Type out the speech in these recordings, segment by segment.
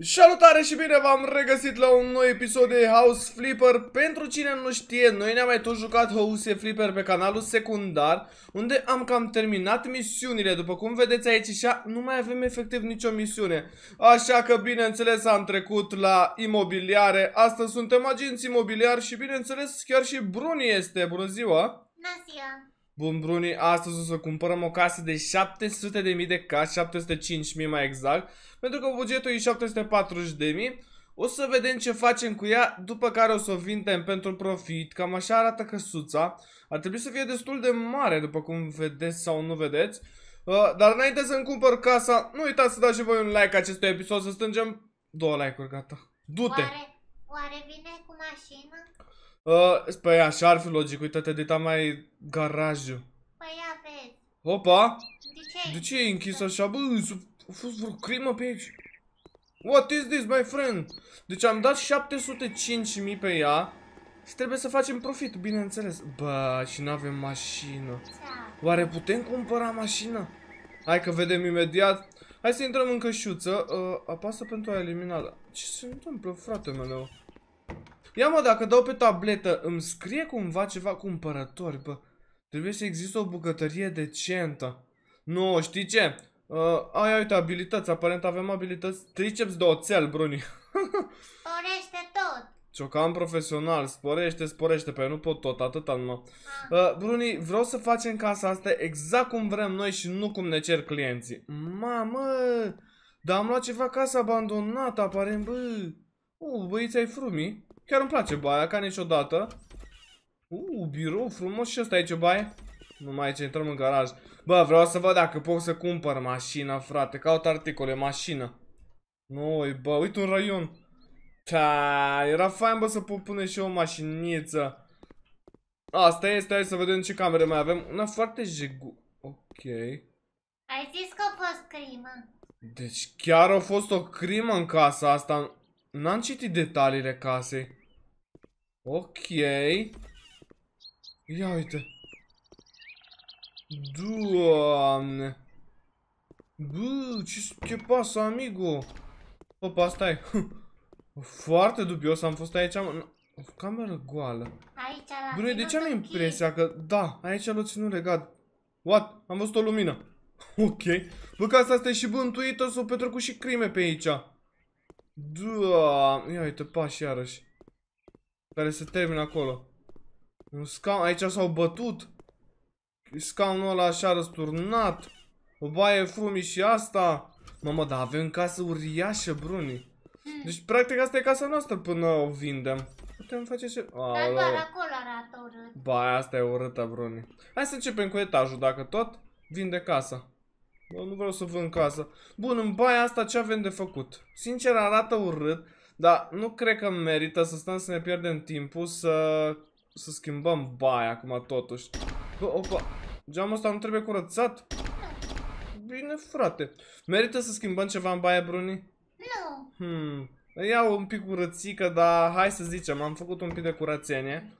Salutare și bine v-am regăsit la un nou episod de House Flipper. Pentru cine nu știe, noi ne-am mai tot jucat House Flipper pe canalul secundar, unde am cam terminat misiunile, după cum vedeți aici și nu mai avem efectiv nicio misiune. Așa că, bineînțeles, am trecut la imobiliare. Astăzi suntem agenți imobiliari și, bineînțeles, chiar și Bruni este. Bună ziua! Bună ziua! Bun, Bruni, astăzi o să cumpărăm o casă de 700.000 de cash, 705.000 mai exact, pentru că bugetul e 740.000. O să vedem ce facem cu ea, după care o să o vindem pentru profit, cam așa arată căsuța. Ar trebui să fie destul de mare, după cum vedeți sau nu vedeți. Uh, dar înainte să-mi cumpăr casa, nu uitați să dați și voi un like acestui episod, să strângem două like-uri, gata. Du-te! Oare, oare vine cu mașină? Uh, păi așa ar fi logic, uite-te de mai garajul. Păi aveți. Opa! De ce? De ce e închis așa? Bă, a fost vreo crimă pe aici. What is this, my friend? Deci am dat 705.000 pe ea și trebuie să facem profit, bineînțeles. Bă, și nu avem mașină. Da. Oare putem cumpăra mașină? Hai că vedem imediat. Hai să intrăm în cășuță. Uh, apasă pentru a elimina. Ce se întâmplă, frate meu? Ia mă, dacă dau pe tabletă, îmi scrie cumva ceva cumpărători, bă. Trebuie să există o bucătărie decentă. Nu, știi ce? Uh, ai, uite, abilități. Aparent avem abilități. Triceps de oțel, Bruni. sporește tot. Ciocan profesional. Sporește, sporește. Pe nu pot tot, atâta nu. Ah. Uh, Bruni, vreau să facem casa asta exact cum vrem noi și nu cum ne cer clienții. Mamă! Dar am luat ceva casă abandonată, aparent, bă. Uh, băiți ai frumii. Chiar îmi place baia, ca niciodată. Uuu, birou frumos și ăsta aici baie. Nu mai aici, intrăm în garaj. Bă, vreau să văd dacă pot să cumpăr mașina, frate. Caut articole, mașină. Noi, bă, uite un raion. Ta, era fain, bă, să pot pune și o mașiniță. Asta este, hai să vedem ce camere mai avem. Una foarte jegu... Ok. Ai zis că a fost crimă. Deci chiar a fost o crimă în casa asta. N-am citit detaliile casei. Ok. Ia uite. Doamne. Bă, ce, ce pasă, amigo? Opa, stai. Foarte dubios am fost aici. Am... O cameră goală. Aici de ce am impresia că... Da, aici l o ținut legat. What? Am văzut o lumină. ok. Bă, că asta este și bântuită, s o petrecut și crime pe aici. Da, ia uite, pași iarăși. Care se termină acolo. Un scaun, aici s-au bătut. Scaunul ăla așa răsturnat. O baie fumii și asta. Mamă, dar avem casă uriașă, Bruni. Hmm. Deci, practic, asta e casa noastră până o vindem. Putem face ce... Dar doar acolo arată urât. Ba, asta e urâtă, Bruni. Hai să începem cu etajul, dacă tot. Vinde casa. Bă, nu vreau să vând casa. Bun, în baia asta ce avem de făcut? Sincer, arată urât. Dar nu cred că merită să stăm să ne pierdem timpul să, să schimbăm baia acum totuși. Bă, opa, geamul ăsta nu trebuie curățat? Bine, frate. Merită să schimbăm ceva în baia Bruni? Nu. Hmm. Iau un pic curățică, dar hai să zicem, am făcut un pic de curățenie.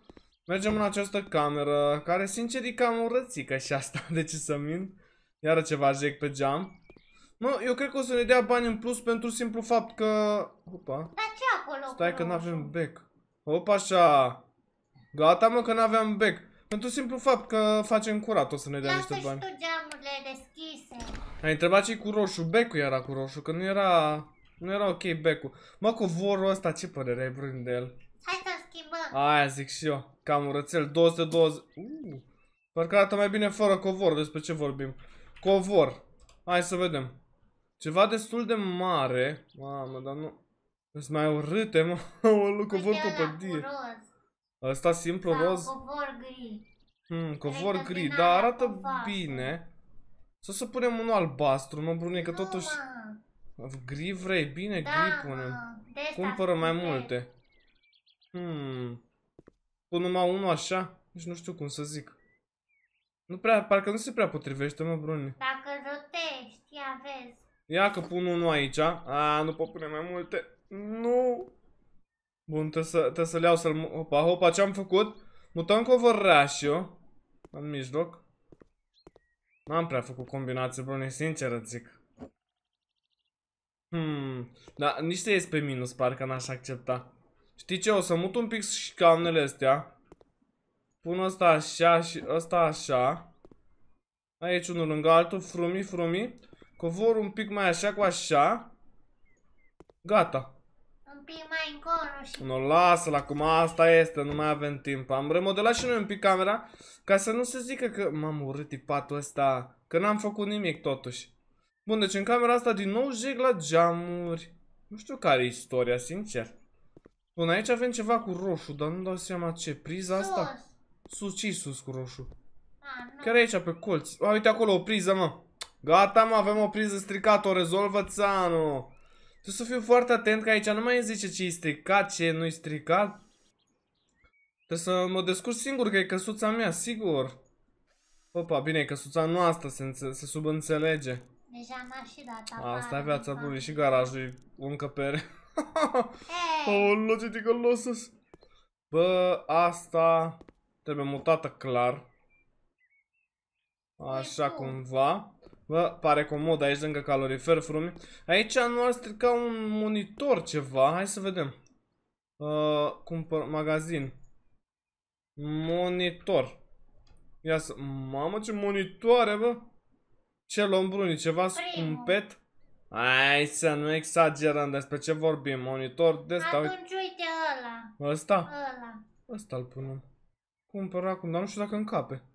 Mergem în această cameră, care sincer e cam urățică și asta, de ce să mint. Iară ceva jec pe geam. Mă, eu cred că o să ne dea bani în plus pentru simplu fapt că... Opa. Dar ce acolo? Stai că n-avem bec. Opa așa. Gata mă că n-aveam bec. Pentru simplu fapt că facem curat o să ne dea niște bani. Lasă și tu geamurile deschise. Ai întrebat ce cu roșu? Becul era cu roșu, că nu era... Nu era ok becul. Mă, cu vorul ăsta ce părere ai brând de el? Hai să schimbăm. Aia zic și eu. Cam urățel, 220... parcă arată mai bine fără covor, despre ce vorbim. Covor. Hai să vedem. Ceva destul de mare. Mamă, dar nu... Sunt mai urâte, mă. o covor Uite copădie. Asta simplu Sau roz. covor gri. Hmm, covor Cred gri, dar arată covor. bine. Să să punem unul albastru, mă, Brune, că nu, totuși... Mă. Gri vrei? Bine, da, gri punem. Cumpără mai multe. Hmm. Pun numai unul așa? Nici nu știu cum să zic. Nu prea, parcă nu se prea potrivește, mă, Brune. Dacă rotești, ia vezi. Ia că pun unul aici. A, nu pot pune mai multe. Nu. Bun, trebuie să, trebuie să le iau să-l... Opa, opa, ce-am făcut? Mutăm cover ratio. În mijloc. N-am prea făcut combinații bune, sincer îți zic. Hmm, da, nici te pe minus, parcă n-aș accepta. Știi ce, o să mut un pic și calnele astea. Pun ăsta așa și ăsta așa. Aici unul lângă altul, frumii, frumii. Covor un pic mai așa cu așa. Gata. Un pic mai încolo și... Nu, lasă-l acum, asta este, nu mai avem timp. Am remodelat și noi un pic camera, ca să nu se zică că m-am urât tipatul ăsta, că n-am făcut nimic totuși. Bun, deci în camera asta din nou jeg la geamuri. Nu știu care e istoria, sincer. Bun, aici avem ceva cu roșu, dar nu dau seama ce. Priza sus. asta? Sus, ce sus cu roșu? A, ah, nu. Care aici pe colți. A, uite acolo o priză, mă. Gata, mă, avem o priză stricată, o rezolvă țanu. Tu să fiu foarte atent că aici nu mai zice ce e stricat, ce nu-i stricat. Trebuie să mă descurc singur că e căsuța mea, sigur. Opa, bine, e căsuța noastră, se, se subînțelege. Deja am și dat Asta e viața bună, și garajul e o încăpere. hey. oh, logică, losăs. Bă, asta trebuie mutată clar. Așa cumva. Bă, pare comod, aici lângă calorifer frumi. Aici nu ar strica un monitor ceva, hai să vedem. Uh, cumpăr magazin. Monitor. Ia să... Mamă, ce monitoare, bă! Ce lombruni, Ceva scumpet? Hai să nu exagerăm despre ce vorbim. Monitor de ăsta. Atunci uite ăla. Ăsta? Ăla. Ăsta l punem. Cumpăr acum, dar nu știu dacă încape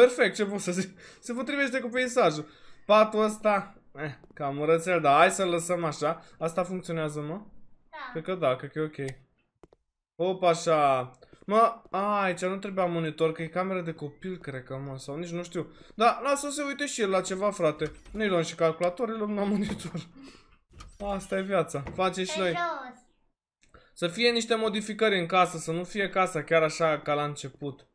perfect, ce pot să zic? Se potrivește cu peisajul. Patul ăsta, eh, cam rățel, dar hai să-l lăsăm așa. Asta funcționează, mă? Da. Cred că da, cred că e ok. Opa, așa. Mă, a, aici nu trebuia monitor, că e camera de copil, cred că, mă, sau nici nu știu. Da, lasă să se uite și el la ceva, frate. Nu-i luăm și calculator, îi luăm la monitor. Asta e viața. Face și noi. Să fie niște modificări în casă, să nu fie casa chiar așa ca la început.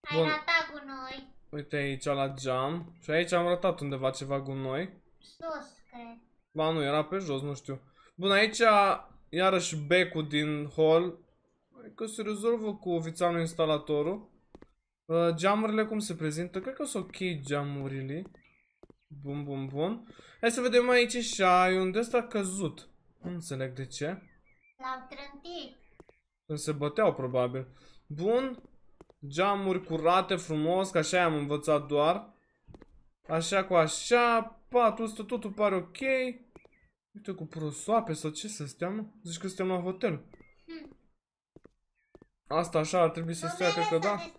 Ai Bun. ratat cu noi. Uite aici la geam. Și aici am ratat undeva ceva gunoi. Sus, cred. Ba nu, era pe jos, nu știu. Bun, aici iarăși becul din hall, Că se rezolvă cu ofițeanul instalatorul. Uh, geamurile cum se prezintă? Cred că sunt ok geamurile. Bun, bun, bun. Hai să vedem aici și ai unde ăsta a căzut. Nu înțeleg de ce. l au trântit. Când se băteau, probabil. Bun. Geamuri curate, frumos, ca așa am învățat doar. Așa cu așa, 400, totul pare ok. Uite, cu prosoape sau ce să mă? Zici că suntem la hotel. Hmm. Asta așa ar trebui să stea, cred că da.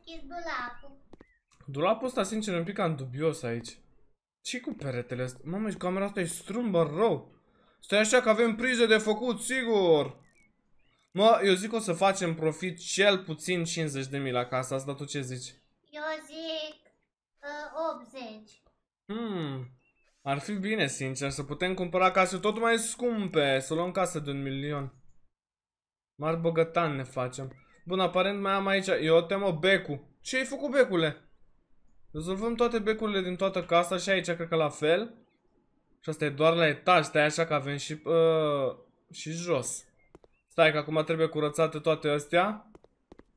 Dulapul. ăsta, sincer, e un pic cam dubios aici. ce cu peretele astea? Mamă, camera asta e strâmbă rău. Stai așa că avem prize de făcut, sigur. Mă, eu zic că o să facem profit cel puțin 50 de mii la casa asta, tu ce zici? Eu zic uh, 80. Hmm, ar fi bine, sincer, să putem cumpăra case tot mai scumpe, să luăm case de un milion. Mar bogătan ne facem. Bun, aparent mai am aici, eu te mă, becul. Ce ai făcut, becule? Rezolvăm toate becurile din toată casa și aici cred că la fel. Și asta e doar la etaj, stai așa că avem și, uh, și jos. Stai că acum trebuie curățate toate astea.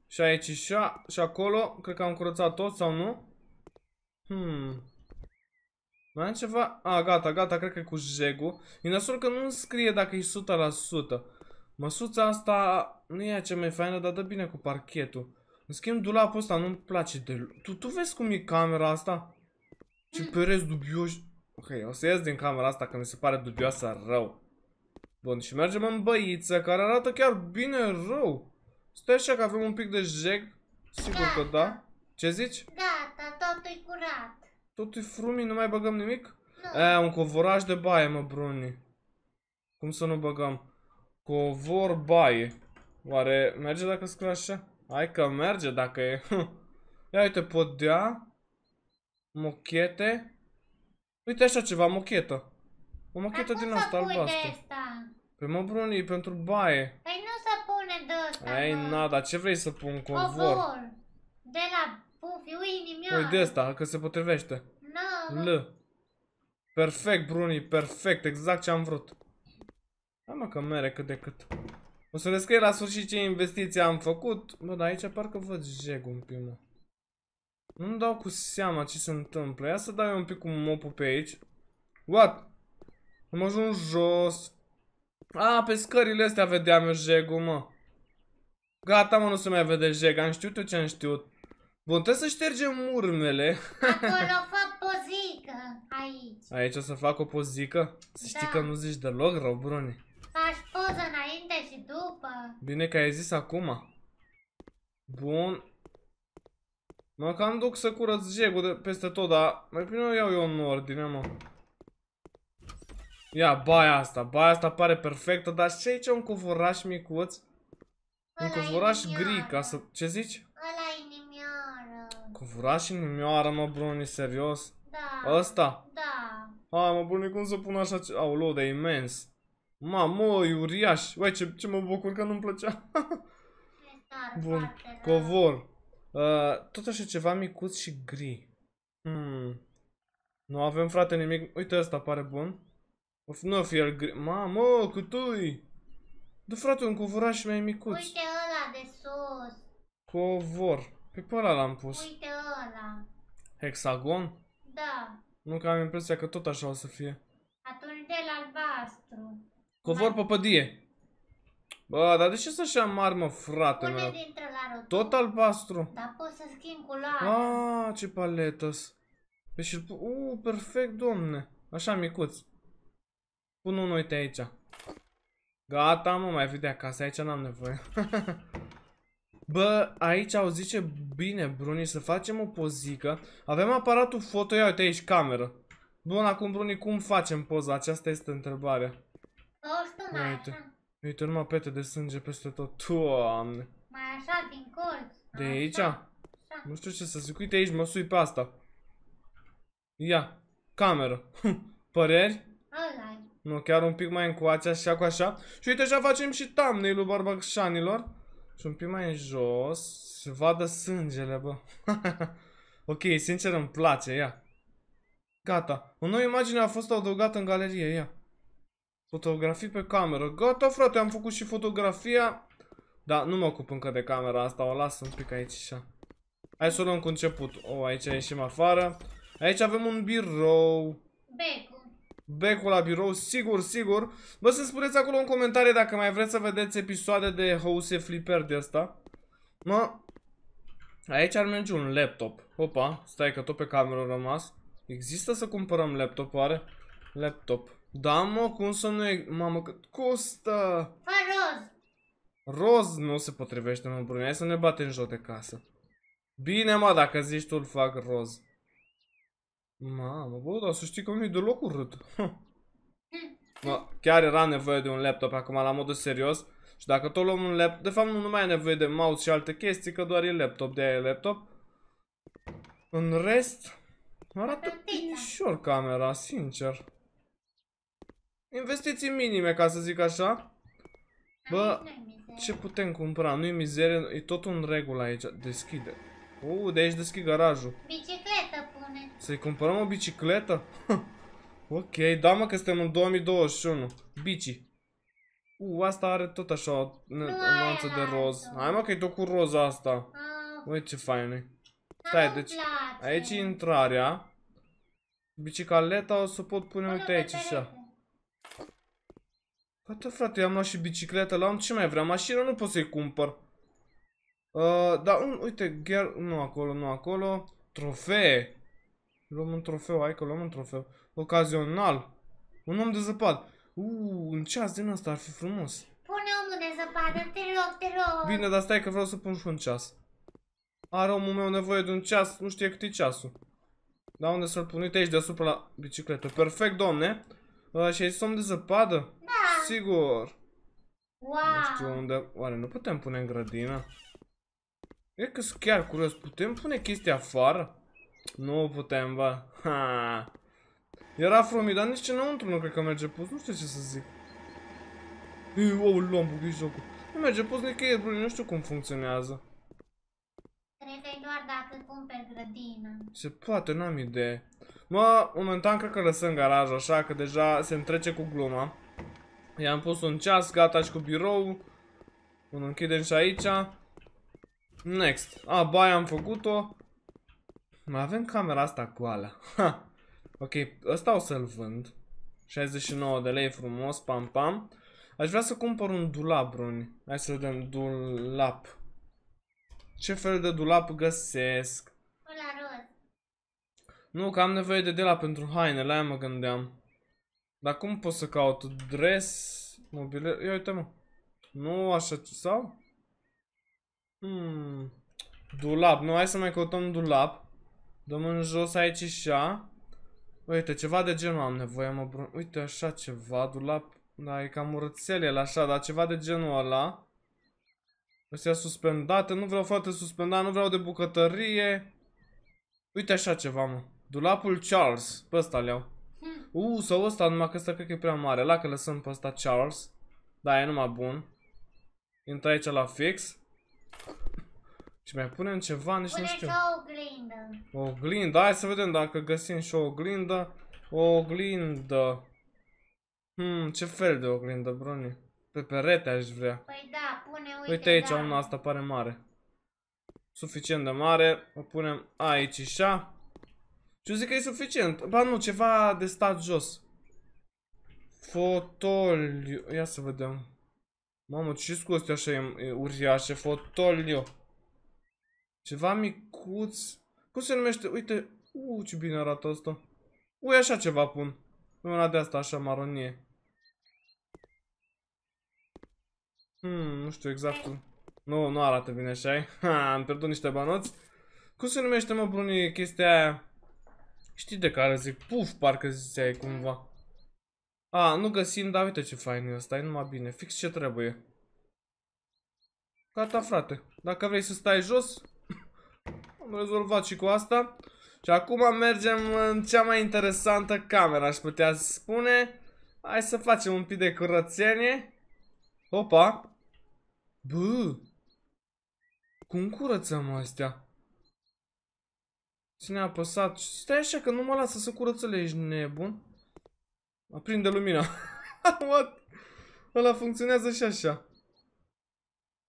Și aici și, a, și acolo. Cred că am curățat tot sau nu? Hmm. Mai am ceva? A, gata, gata, cred că e cu jegul. E nasol că nu scrie dacă e 100%. Măsuța asta nu e cea mai faină, dar dă bine cu parchetul. În schimb, dulapul ăsta nu-mi place deloc. Tu, tu vezi cum e camera asta? Ce pereți dubioși. Ok, o să ies din camera asta că mi se pare dubioasă rău. Bun, și mergem în băiță, care arată chiar bine rău. Stai așa că avem un pic de jeg. Sigur gata. că da. Ce zici? Gata, totul e curat. Totul e frumii, nu mai băgăm nimic? Nu. E, un covoraj de baie, mă, Bruni. Cum să nu băgăm? Covor baie. Oare merge dacă scrie așa? Hai că merge dacă e. Ia uite, podea. Mochete. Uite așa ceva, mochetă. O mochetă din asta albastră. Pe păi mă, Bruni, e pentru baie. Păi nu să pune de ăsta, Ei, nu. na, dar ce vrei să pun? Covor. Covor. De la pufiu inimii Păi de ăsta, că se potrivește. Nu. L. Perfect, Bruni, perfect, exact ce am vrut. Da, mă, că mere cât de cât. O să le scrie la sfârșit ce investiții am făcut. Bă, dar aici parcă văd jeg un pic, mă. Nu-mi dau cu seama ce se întâmplă. Ia să dau eu un pic cu mopul pe aici. What? Am ajuns jos. A, pe scările astea vedeam eu jegul, mă. Gata, mă, nu se mai vede jeg. Am știut eu ce am știut. Bun, trebuie să ștergem urmele. Acolo fac pozică, aici. Aici o să fac o pozică? Să da. știi că nu zici deloc rău, Bruni. Faci poză înainte și după. Bine că ai zis acum. Bun. Mă cam duc să curăț jegul de peste tot, dar mai bine o iau eu în ordine, mă. Ia, baia asta. Baia asta pare perfectă, dar ce aici un covoraș micuț? Un covoraș gri, ca să... Ce zici? Ăla e nimioară. Covoraș e nimioară, mă, Bruni, serios? Da. Ăsta? Da. Hai, mă, Bruni, cum să pun așa... Ce... lău, de imens. Mamă, e uriaș. Uai, ce, ce mă bucur că nu-mi plăcea. Bun, da. covor. Uh, tot așa ceva micuț și gri. Hmm. Nu avem, frate, nimic. Uite, ăsta pare bun. Of nu fi el gri... Mamă, cât ui! Da, frate, un covoraș mai micuț. Uite ăla de sus. Covor. Pe pe ăla l-am pus. Uite ăla. Hexagon? Da. Nu că am impresia că tot așa o să fie. Atunci de la albastru. Covor mai... pădie. Bă, dar de ce să așa mar, mă, frate? Pune meu? dintre la rotul. Tot albastru. Dar poți să schimbi culoarea. Ah, ce paletă -s. Pe păi și Uuu, perfect, domne. Așa micuț. Pun un uite aici. Gata, mă, mai fi de acasă, aici n-am nevoie. Bă, aici au zice bine, Bruni, să facem o pozică. Avem aparatul foto, ia uite aici, cameră. Bun, acum, Bruni, cum facem poza? Aceasta este întrebarea. Ia uite. Uite, numai pete de sânge peste tot. Doamne. Mai așa, din colț. De aici? Așa. Nu știu ce să zic. Uite aici, mă sui pe asta. Ia, cameră. Păreri? Ăla-i. Nu, chiar un pic mai încoace, așa cu așa. Și uite, așa facem și thumbnail-ul barbacșanilor. Și un pic mai în jos. Se vadă sângele, bă. ok, sincer îmi place, ia. Gata. O nouă imagine a fost adăugată în galerie, ia. Fotografii pe cameră. Gata, frate, am făcut și fotografia. Da, nu mă ocup încă de camera asta, o las un pic aici așa. Hai să o luăm cu început. O, oh, aici ieșim afară. Aici avem un birou. Becu becul la birou, sigur, sigur. Bă, să spuneți acolo în comentarii dacă mai vreți să vedeți episoade de House Flipper de asta. Mă, aici ar merge un laptop. Opa, stai că tot pe cameră rămas. Există să cumpărăm laptop, oare? Laptop. Da, mă, cum să nu e... Mamă, cât costă! Fă roz! Roz nu se potrivește, mă, Brune. Hai să ne batem jos de casă. Bine, mă, dacă zici tu, îl fac roz. Mamă, bă, dar să știi că nu-i deloc urât. Hmm. Mă, chiar era nevoie de un laptop acum, la modul serios. Și dacă tot luăm un laptop... De fapt, nu mai ai nevoie de mouse și alte chestii, că doar e laptop, de-aia e laptop. În rest... Arată ușor camera, sincer. Investiții minime, ca să zic așa. Bă, ce putem cumpăra? Nu-i mizerie, e tot în regulă aici. Deschide. Uuu, de aici deschid garajul. Bicicletă. Să-i cumpărăm o bicicletă? ok, da mă că suntem în 2021. Bici. U, asta are tot așa o nuanță de roz. Hai mă că i tot cu roz asta. Ah. Uite ce fain e. Stai, deci aici e intrarea. Bicicleta o să pot pune, uite aici așa. Gata frate, am luat și bicicletă, la am ce mai vrea, mașină nu pot să-i cumpăr. Uh, dar un, uite, girl, nu acolo, nu acolo, trofee. Luăm un trofeu, hai că luăm un trofeu. Ocazional. Un om de zăpadă. Uuu, un ceas din asta ar fi frumos. Pune omul de zăpadă, te rog, te rog. Bine, dar stai că vreau să pun și un ceas. Are omul meu nevoie de un ceas, nu știe cât e ceasul. Da, unde să-l pun? Uite aici deasupra la bicicletă. Perfect, domne. Uh, și aici sunt de zăpadă? Da. Sigur. Wow. Nu știu unde... Oare nu putem pune în grădină? E că sunt chiar curios. Putem pune chestia afară? Nu putem, va. Ha. Era frumit, dar nici înăuntru nu cred că merge pus. Nu știu ce să zic. Ii, ou, luam bucui jocul. Nu merge pus nicăieri, bro, nu știu cum funcționează. Trebuie doar dacă cumperi grădină. Se poate, n-am idee. Mă, momentan cred că lăsăm garajul așa, că deja se întrece cu gluma. I-am pus un ceas, gata și cu birou. Îl închidem și aici. Next. A, baia am făcut-o. Mai avem camera asta cu ala. Ha. Ok, ăsta o să-l vând. 69 de lei frumos, pam pam. Aș vrea să cumpăr un dulap, Roni. Hai să vedem, dulap. Ce fel de dulap găsesc? Ăla Nu, că am nevoie de dulap pentru haine, la aia mă gândeam. Dar cum pot să caut? Dress, mobilier... Ia uite mă. Nu așa, sau? Hmm. Dulap, nu, hai să mai căutăm dulap. Dăm în jos aici și Uite, ceva de genul am nevoie, mă, brun... Uite, așa ceva, dulap. Da, e cam urățel el așa, dar ceva de genul ăla. Astea suspendate, nu vreau foarte suspendat, nu vreau de bucătărie. Uite așa ceva, mă. Dulapul Charles, pe ăsta le-au. Hmm. Uh, sau ăsta, numai că ăsta cred că e prea mare. La că lăsăm pe ăsta Charles. Da, e numai bun. Intră aici la fix. Și mai punem ceva, nici Pune nu știu. Pune o oglindă. O oglindă. Hai să vedem dacă găsim și o oglindă. O oglindă. Hmm, ce fel de oglindă, Bruni? Pe perete aș vrea. Păi da, pune, uite, Uite aici, da. una asta pare mare. Suficient de mare. O punem aici și așa. Și eu zic că e suficient. Ba nu, ceva de stat jos. Fotoliu. Ia să vedem. Mamă, ce scoste așa e, e uriașe. Fotoliu. Ceva micuț. Cum se numește? Uite. Uuu, uh, ce bine arată asta. Ui, așa ceva pun. Nu una de asta, așa, maronie. Hmm, nu știu exact. Nu, nu arată bine așa Ha, am pierdut niște banoți. Cum se numește, mă, Bruni, chestia aia? Știi de care zic? Puf, parcă ziceai cumva. A, nu găsim, dar uite ce fain e ăsta, e numai bine, fix ce trebuie. Gata, frate. Dacă vrei să stai jos, am rezolvat și cu asta. Și acum mergem în cea mai interesantă cameră, aș putea spune. Hai să facem un pic de curățenie. Opa! Bă! Cum curățăm astea? Cine a apăsat? Stai așa că nu mă lasă să curățele, ești nebun. Aprinde lumina. What? Ăla funcționează și așa.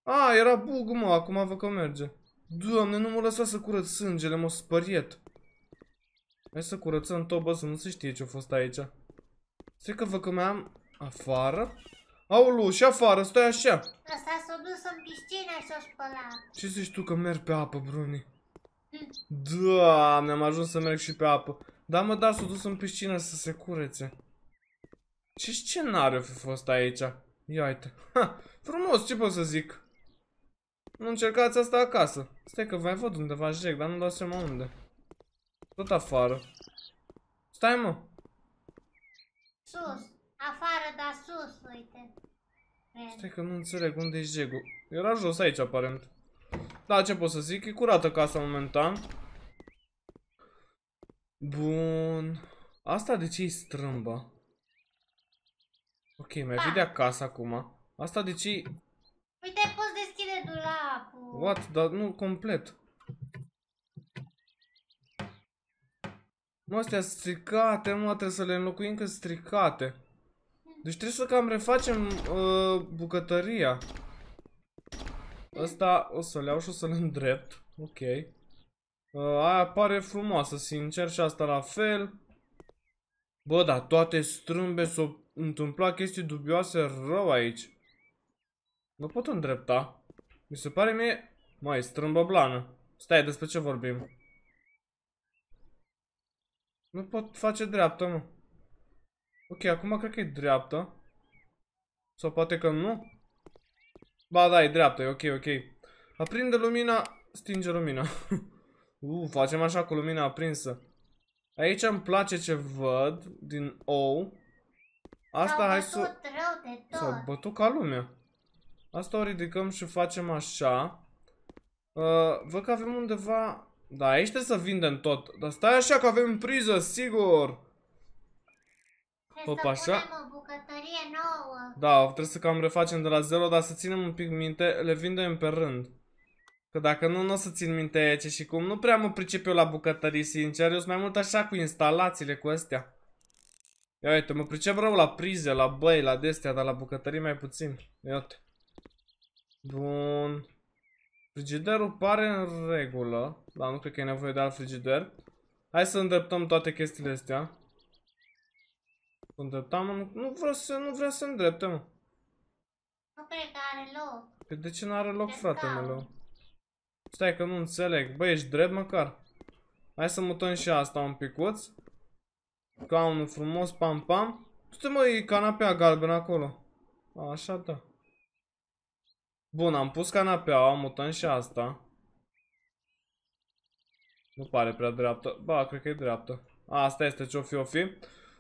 A, era bug, mă, acum văd că merge. Doamne, nu mă lăsa să curăț sângele, mă spăriet. Hai să curățăm tot, bă, să nu se știe ce-a fost aici. Se că vă că mai am afară. Aulu, și afară, stai așa. Asta s-a dus în piscină și o spălat. Ce zici tu că merg pe apă, Bruni? Hm. Doamne, am ajuns să merg și pe apă. Da, mă, da, s-a dus în piscină să se curețe. Ce scenariu a fost aici? Ia uite. Ha, frumos, ce pot să zic? Nu încercați asta acasă. Stai că mai văd undeva jec, dar nu dau seama unde. Tot afară. Stai mă. Sus. Afară, dar sus, uite. Stai că nu înțeleg unde e jegul. Era jos aici, aparent. Da, ce pot să zic? E curată casa momentan. Bun. Asta de ce e strâmbă? Ok, mai vedea casa acum. Asta de ce Uite, pus dulapul. What? Dar nu complet. Mă, astea stricate, mă, trebuie să le înlocuim că stricate. Deci trebuie să cam refacem uh, bucătăria. Asta o să le iau și o să le îndrept. Ok. Uh, aia pare frumoasă, sincer, și asta la fel. Bă, da, toate strâmbe s-au întâmplat chestii dubioase rău aici. Nu pot îndrepta. Mi se pare mie... Mai blană. Stai, despre ce vorbim? Nu pot face dreaptă, mă. Ok, acum cred că e dreaptă. Sau poate că nu? Ba da, e dreaptă, e ok, ok. Aprinde lumina, stinge lumina. uh, facem așa cu lumina aprinsă. Aici îmi place ce văd din ou. Asta hai să... s a bătut ca lumea. Asta o ridicăm și facem așa. Uh, văd că avem undeva... Da, aici trebuie să vindem tot. Dar stai așa că avem priză, sigur! Hop, așa. o Da, trebuie să cam refacem de la zero, dar să ținem un pic minte, le vindem pe rând. Că dacă nu, nu o să țin minte ce și cum. Nu prea mă pricep eu la bucătării, sincer. Eu sunt mai mult așa cu instalațiile, cu astea. Ia uite, mă pricep rău la prize, la băi, la destea, dar la bucătării mai puțin. Ia uite. Bun. Frigiderul pare în regulă, dar nu cred că e nevoie de alt frigider. Hai să îndreptăm toate chestiile astea. Îndreptam, nu, nu vreau să, nu vreau să îndreptăm. Nu cred că are loc. Păi de ce nu are loc, frate meu? Stai că nu înțeleg. Băi, ești drept măcar. Hai să mutăm și asta un picuț. Ca un frumos pam-pam. Tu te mă, e canapea galbenă acolo. A, așa da. Bun, am pus canapeaua, mutăm și asta. Nu pare prea dreaptă. Ba, cred că e dreaptă. A, asta este ce-o fi, o fi.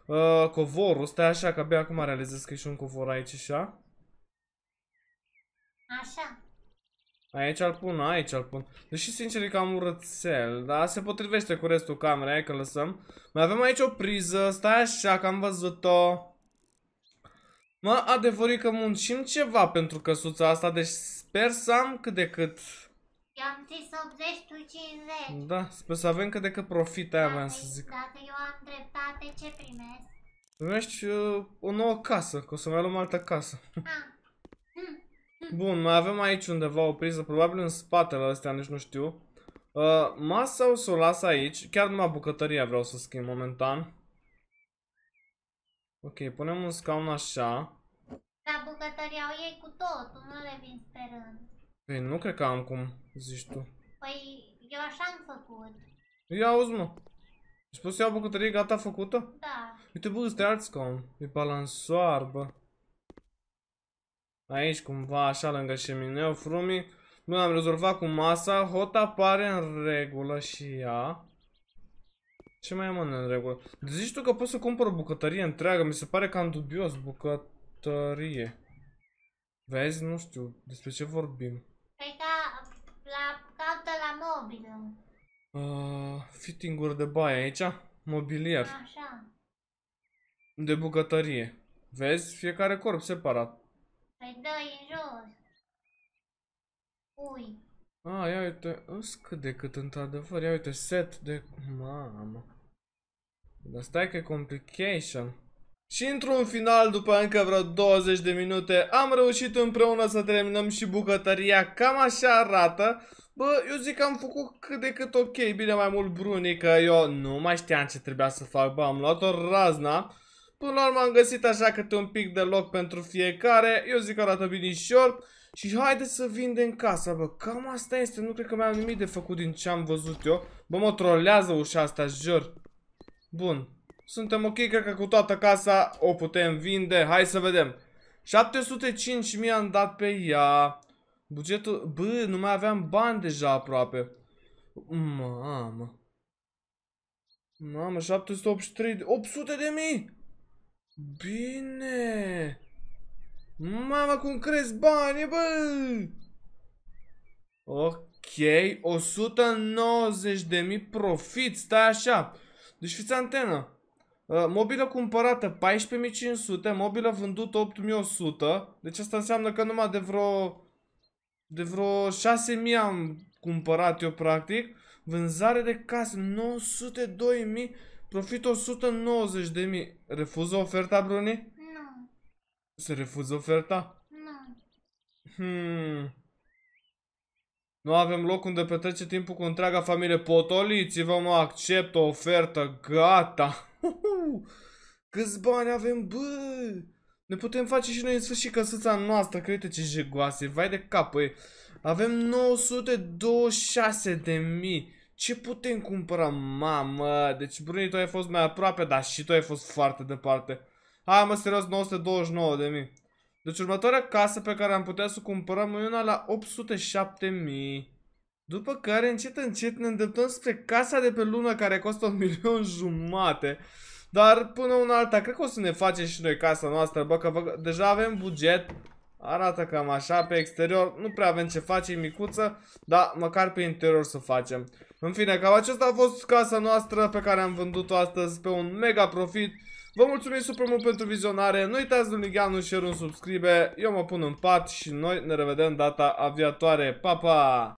Uh, covorul, stai așa, că abia acum realizez că e și un covor aici, așa. Așa. Aici îl pun, aici îl pun. Deși sincer e cam urățel, dar se potrivește cu restul camerei, că lăsăm. Mai avem aici o priză, stai așa, că am văzut-o. Mă, adevărul că muncim ceva pentru căsuța asta, deci sper să am cât de cât... I-am zis 80, tu 50. Da, sper să avem cât de cât profit aia mea da, să păi, zic. Dacă eu am dreptate, ce primesc? Primești uh, o nouă casă, că o să mai luăm altă casă. Ah. Hmm, hmm. Bun, mai avem aici undeva o priză, probabil în spatele astea, nici nu știu. Uh, masa o să o las aici, chiar numai bucătăria vreau să schimb momentan. Ok, punem un scaun așa. La bucătăria o iei cu totul, nu le vin sperând. Păi nu cred că am cum, zici tu. Păi eu așa am făcut. Ia auzi mă. Ai spus să iau bucătărie gata făcută? Da. Uite bă, ăsta e alt scaun. E balansoar, bă. Aici cumva, așa lângă șemineu, frumii. Nu am rezolvat cu masa, hot apare în regulă și ea. Ce mai am în regulă? Zici tu că pot să cumpăr o bucătărie întreagă, mi se pare cam dubios bucătărie. Vezi, nu știu despre ce vorbim. Păi ca la caută la mobilă. Uh, fitting-uri de baie aici, mobilier. Așa. De bucătărie. Vezi, fiecare corp separat. Păi dă în jos. Ui. A, ah, ia uite, îs cât de cât într-adevăr, ia uite, set de... Mamă. Dar stai că e complication. Și într-un final, după încă vreo 20 de minute, am reușit împreună să terminăm și bucătăria cam așa arată. Bă, eu zic că am făcut cât de cât ok, bine mai mult brunii, că eu nu mai știam ce trebuia să fac, bă, am luat-o razna. Până la urmă am găsit așa câte un pic de loc pentru fiecare, eu zic că arată binișor. Și haide să vindem casa, bă. Cam asta este. Nu cred că mai am nimic de făcut din ce am văzut eu. Bă, mă trolează ușa asta, jur. Bun. Suntem ok, cred că cu toată casa o putem vinde. Hai să vedem. 705 mi am dat pe ea. Bugetul... Bă, nu mai aveam bani deja aproape. Mamă. Mamă, 783... 800 de mii! Bine! Mama, cum crezi bani, bă! Ok, 190.000 profit, stai așa. Deci fiți antenă. Uh, mobilă cumpărată 14.500, mobilă vândută 8.100. Deci asta înseamnă că numai de vreo... De vreo 6.000 am cumpărat eu practic. Vânzare de casă 902.000, profit 190.000. Refuză oferta, Bruni? Să refuză oferta? Nu. Hmm. Nu avem loc unde petrece timpul cu întreaga familie. Potoliți-vă, mă, accept o ofertă. Gata. Câți bani avem, bă? Ne putem face și noi în sfârșit căsuța noastră, că uite ce jegoase, vai de cap, păi. Avem 926 de mii. Ce putem cumpăra, mamă? Deci, Bruni, tu ai fost mai aproape, dar și tu ai fost foarte departe. Hai mă, serios, 929 de mii. Deci următoarea casă pe care am putea să o cumpărăm e una la 807 mii. După care încet încet ne îndreptăm spre casa de pe lună care costă un milion jumate. Dar până una alta, cred că o să ne facem și noi casa noastră, bă, că bă, deja avem buget. Arată cam așa pe exterior, nu prea avem ce face, micuță, dar măcar pe interior să facem. În fine, cam aceasta a fost casa noastră pe care am vândut-o astăzi pe un mega profit. Vă mulțumim super mult pentru vizionare. Nu uitați de un like, un share, un subscribe. Eu mă pun în pat și noi ne revedem data aviatoare. Pa, pa!